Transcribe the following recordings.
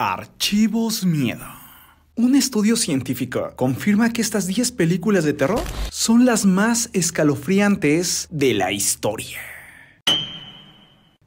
Archivos Miedo. Un estudio científico confirma que estas 10 películas de terror son las más escalofriantes de la historia.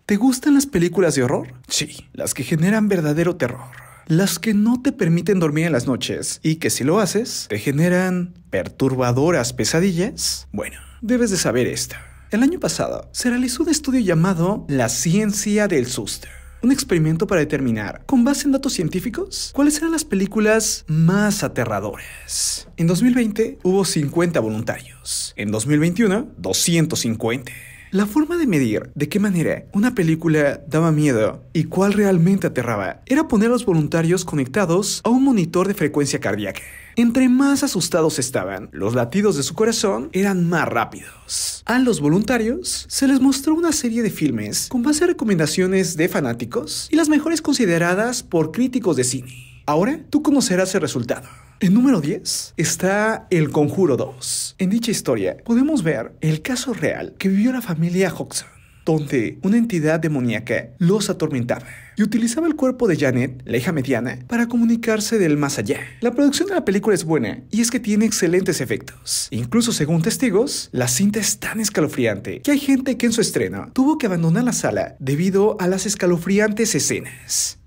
¿Te gustan las películas de horror? Sí, las que generan verdadero terror. Las que no te permiten dormir en las noches y que si lo haces te generan perturbadoras pesadillas. Bueno, debes de saber esto. El año pasado se realizó un estudio llamado La ciencia del susto un experimento para determinar, con base en datos científicos, cuáles eran las películas más aterradoras. En 2020 hubo 50 voluntarios. En 2021, 250. La forma de medir de qué manera una película daba miedo y cuál realmente aterraba era poner a los voluntarios conectados a un monitor de frecuencia cardíaca. Entre más asustados estaban, los latidos de su corazón eran más rápidos. A los voluntarios se les mostró una serie de filmes con base a recomendaciones de fanáticos y las mejores consideradas por críticos de cine. Ahora tú conocerás el resultado. En número 10 está El Conjuro 2. En dicha historia podemos ver el caso real que vivió la familia Hodgson, donde una entidad demoníaca los atormentaba y utilizaba el cuerpo de Janet, la hija mediana, para comunicarse del más allá. La producción de la película es buena y es que tiene excelentes efectos. Incluso según testigos, la cinta es tan escalofriante que hay gente que en su estreno tuvo que abandonar la sala debido a las escalofriantes escenas.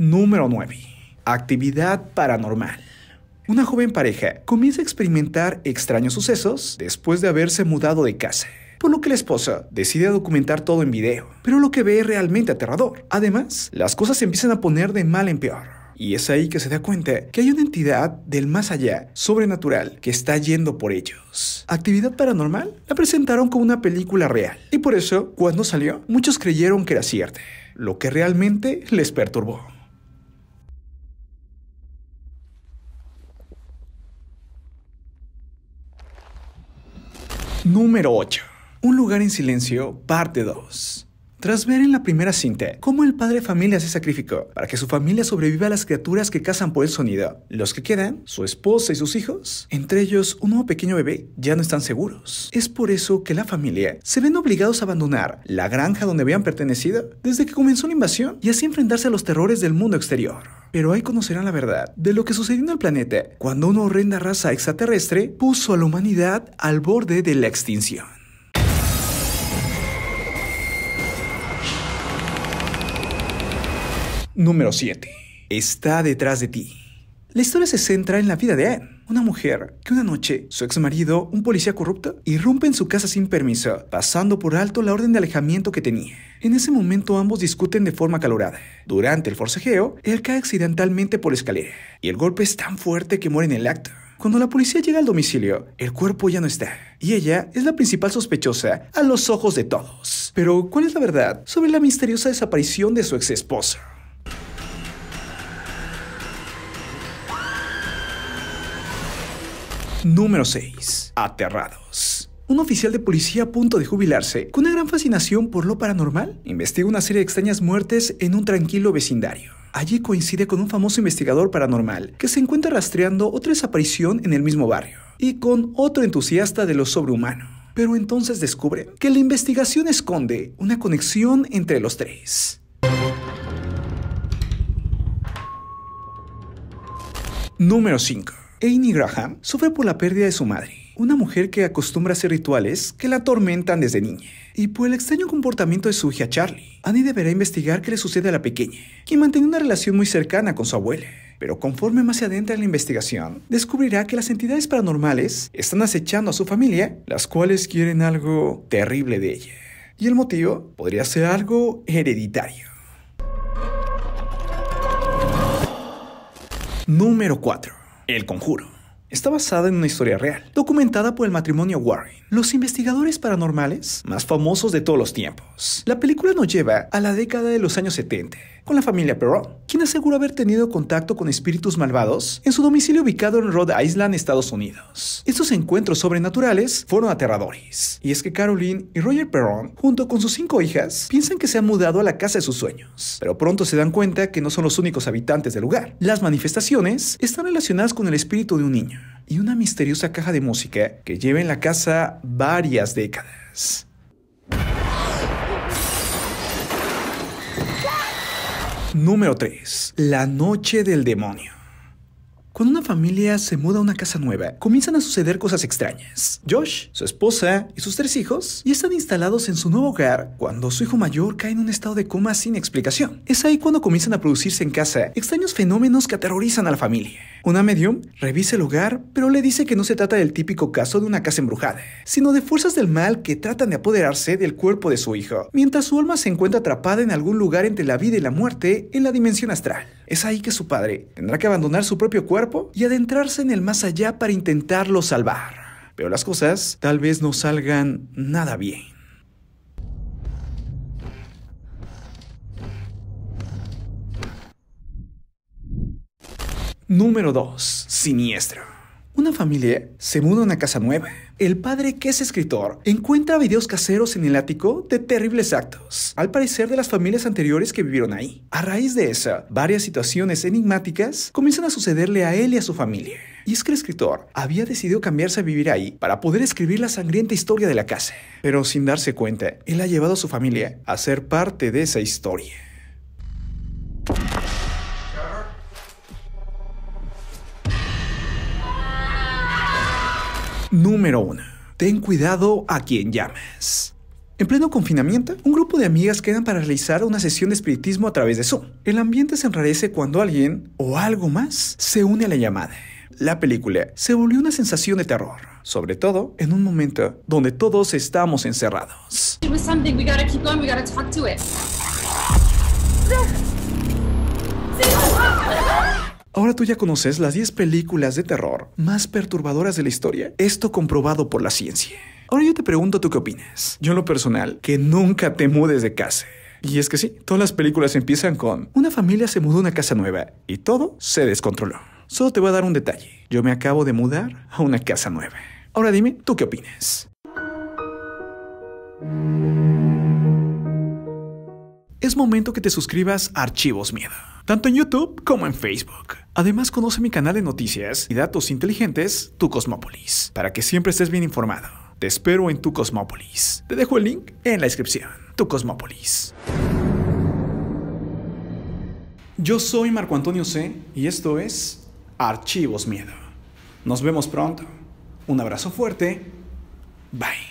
Número 9. Actividad paranormal. Una joven pareja comienza a experimentar extraños sucesos después de haberse mudado de casa por lo que la esposa decide documentar todo en video. Pero lo que ve es realmente aterrador. Además, las cosas se empiezan a poner de mal en peor. Y es ahí que se da cuenta que hay una entidad del más allá, sobrenatural, que está yendo por ellos. Actividad paranormal la presentaron como una película real. Y por eso, cuando salió, muchos creyeron que era cierta, lo que realmente les perturbó. Número 8. Un lugar en silencio, parte 2. Tras ver en la primera cinta cómo el padre familia se sacrificó para que su familia sobreviva a las criaturas que cazan por el sonido, los que quedan, su esposa y sus hijos, entre ellos un nuevo pequeño bebé, ya no están seguros. Es por eso que la familia se ven obligados a abandonar la granja donde habían pertenecido desde que comenzó la invasión y así enfrentarse a los terrores del mundo exterior. Pero ahí conocerán la verdad de lo que sucedió en el planeta cuando una horrenda raza extraterrestre puso a la humanidad al borde de la extinción. Número 7. Está detrás de ti. La historia se centra en la vida de Anne, una mujer que una noche su ex marido, un policía corrupto, irrumpe en su casa sin permiso, pasando por alto la orden de alejamiento que tenía. En ese momento ambos discuten de forma calorada. Durante el forcejeo, él cae accidentalmente por la escalera y el golpe es tan fuerte que muere en el acto. Cuando la policía llega al domicilio, el cuerpo ya no está, y ella es la principal sospechosa a los ojos de todos. Pero, ¿cuál es la verdad sobre la misteriosa desaparición de su ex esposo? Número 6. Aterrados. Un oficial de policía a punto de jubilarse, con una gran fascinación por lo paranormal, investiga una serie de extrañas muertes en un tranquilo vecindario. Allí coincide con un famoso investigador paranormal que se encuentra rastreando otra desaparición en el mismo barrio y con otro entusiasta de lo sobrehumano. Pero entonces descubre que la investigación esconde una conexión entre los tres. Número 5. Amy Graham sufre por la pérdida de su madre, una mujer que acostumbra a hacer rituales que la atormentan desde niña, y por el extraño comportamiento de su hija Charlie. Annie deberá investigar qué le sucede a la pequeña, quien mantiene una relación muy cercana con su abuela. Pero conforme más se adentra en la investigación, descubrirá que las entidades paranormales están acechando a su familia, las cuales quieren algo terrible de ella. Y el motivo podría ser algo hereditario. Número 4. El Conjuro está basada en una historia real, documentada por el matrimonio Warren, los investigadores paranormales más famosos de todos los tiempos. La película nos lleva a la década de los años 70, con la familia Perron, quien asegura haber tenido contacto con espíritus malvados en su domicilio ubicado en Rhode Island, Estados Unidos. Estos encuentros sobrenaturales fueron aterradores, y es que Caroline y Roger Perron, junto con sus cinco hijas, piensan que se han mudado a la casa de sus sueños, pero pronto se dan cuenta que no son los únicos habitantes del lugar. Las manifestaciones están relacionadas con el espíritu de un niño, y una misteriosa caja de música que lleva en la casa varias décadas. Número 3. La noche del demonio. Cuando una familia se muda a una casa nueva, comienzan a suceder cosas extrañas. Josh, su esposa y sus tres hijos ya están instalados en su nuevo hogar cuando su hijo mayor cae en un estado de coma sin explicación. Es ahí cuando comienzan a producirse en casa extraños fenómenos que aterrorizan a la familia. Una medium revisa el hogar, pero le dice que no se trata del típico caso de una casa embrujada, sino de fuerzas del mal que tratan de apoderarse del cuerpo de su hijo, mientras su alma se encuentra atrapada en algún lugar entre la vida y la muerte en la dimensión astral. Es ahí que su padre tendrá que abandonar su propio cuerpo y adentrarse en el más allá para intentarlo salvar. Pero las cosas tal vez no salgan nada bien. Número 2. Siniestro. Una familia se muda a una casa nueva. El padre, que es escritor, encuentra videos caseros en el ático de terribles actos, al parecer de las familias anteriores que vivieron ahí. A raíz de esa, varias situaciones enigmáticas comienzan a sucederle a él y a su familia. Y es que el escritor había decidido cambiarse a vivir ahí para poder escribir la sangrienta historia de la casa. Pero sin darse cuenta, él ha llevado a su familia a ser parte de esa historia. Número 1. Ten cuidado a quien llamas. En pleno confinamiento, un grupo de amigas quedan para realizar una sesión de espiritismo a través de Zoom. El ambiente se enrarece cuando alguien o algo más se une a la llamada. La película se volvió una sensación de terror, sobre todo en un momento donde todos estamos encerrados. Ahora tú ya conoces las 10 películas de terror más perturbadoras de la historia, esto comprobado por la ciencia. Ahora yo te pregunto tú qué opinas. Yo en lo personal, que nunca te mudes de casa. Y es que sí, todas las películas empiezan con una familia se mudó a una casa nueva y todo se descontroló. Solo te voy a dar un detalle. Yo me acabo de mudar a una casa nueva. Ahora dime, ¿tú qué opinas? es momento que te suscribas a Archivos Miedo, tanto en YouTube como en Facebook. Además, conoce mi canal de noticias y datos inteligentes, Tu Cosmópolis, para que siempre estés bien informado. Te espero en Tu Cosmópolis. Te dejo el link en la descripción. Tu Cosmópolis. Yo soy Marco Antonio C y esto es Archivos Miedo. Nos vemos pronto. Un abrazo fuerte. Bye.